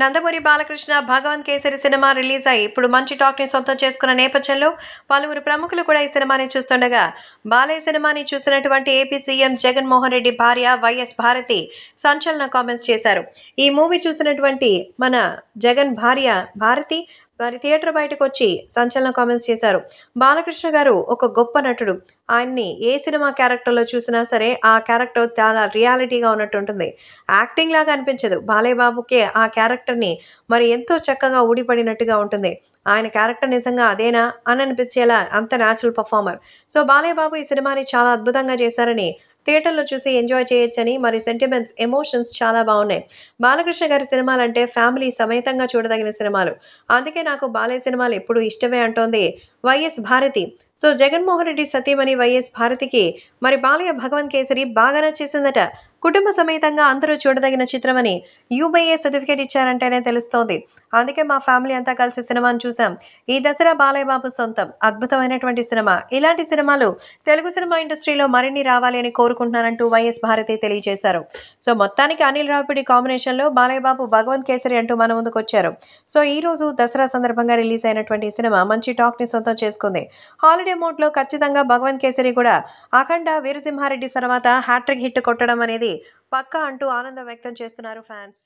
Nandamuri Balakrishna Bhagavanth Kesari cinema release అయి ఇప్పుడు మంచి టాక్ని సొంతం చేసుకున్న నేపథ్యంలో పలువురు ప్రముఖులు కూడా ఈ సినిమాని చూస్తుండగా బాలయ్య సినిమాని చూసినటువంటి ఏపీ సీఎం జగన్మోహన్ రెడ్డి భార్య వైఎస్ భారతి సంచలన కామెంట్స్ చేశారు ఈ మూవీ చూసినటువంటి మన జగన్ భార్య భారతి వారి థియేటర్ బయటకు వచ్చి సంచలన కామెంట్స్ చేశారు బాలకృష్ణ గారు ఒక గొప్ప నటుడు ఆయన్ని ఏ సినిమా క్యారెక్టర్లో చూసినా సరే ఆ క్యారెక్టర్ చాలా రియాలిటీగా ఉన్నట్టు ఉంటుంది యాక్టింగ్ లాగా అనిపించదు బాలయ్యబాబుకే ఆ క్యారెక్టర్ని మరి ఎంతో చక్కగా ఊడిపడినట్టుగా ఉంటుంది ఆయన క్యారెక్టర్ నిజంగా అదేనా అని అనిపించేలా అంత natural performer so Balayya Babu ఈ సినిమాని చాలా అద్భుతంగా చేశారని థియేటర్లో చూసి ఎంజాయ్ చేయొచ్చని మరి సెంటిమెంట్స్ ఎమోషన్స్ చాలా బాగున్నాయి బాలకృష్ణ గారి సినిమాలంటే ఫ్యామిలీ సమేతంగా చూడదగిన సినిమాలు అందుకే నాకు బాలయ్య సినిమాలు ఎప్పుడూ ఇష్టమే అంటోంది వైఎస్ భారతి సో జగన్మోహన్ రెడ్డి సతీమణి వైఎస్ భారతికి మరి బాలయ్య భగవంత్ కేసరి బాగా నచ్చేసిందట కుటుంబ సమేతంగా అందరూ చూడదగిన చిత్రమని యూబీఏ సర్టిఫికేట్ ఇచ్చారంటేనే తెలుస్తోంది అందుకే మా ఫ్యామిలీ అంతా కలిసి సినిమాను చూసాం ఈ దసరా బాలయ్య బాబు సొంతం అద్భుతమైనటువంటి సినిమా ఇలాంటి సినిమాలు తెలుగు సినిమా ఇండస్ట్రీలో మరిన్ని రావాలి అని కోరుకుంటున్నానంటూ వైఎస్ భారతి తెలియజేశారు సో మొత్తానికి అనిల్ రాపిడి కాంబినేషన్లో బాలయ్య బాబు భగవంత్ కేసరి అంటూ మన ముందుకు వచ్చారు సో ఈ రోజు దసరా సందర్భంగా రిలీజ్ అయినటువంటి సినిమా మంచి టాక్ని సొంతం చేసుకుంది హాలిడే మోడ్లో ఖచ్చితంగా భగవంత్ కేసరి కూడా అఖండ వీరసింహారెడ్డి తర్వాత హ్యాట్రిక్ హిట్ కొట్టడం అనేది పక్కా అంటూ ఆనందం వ్యక్తం చేస్తున్నారు ఫ్యాన్స్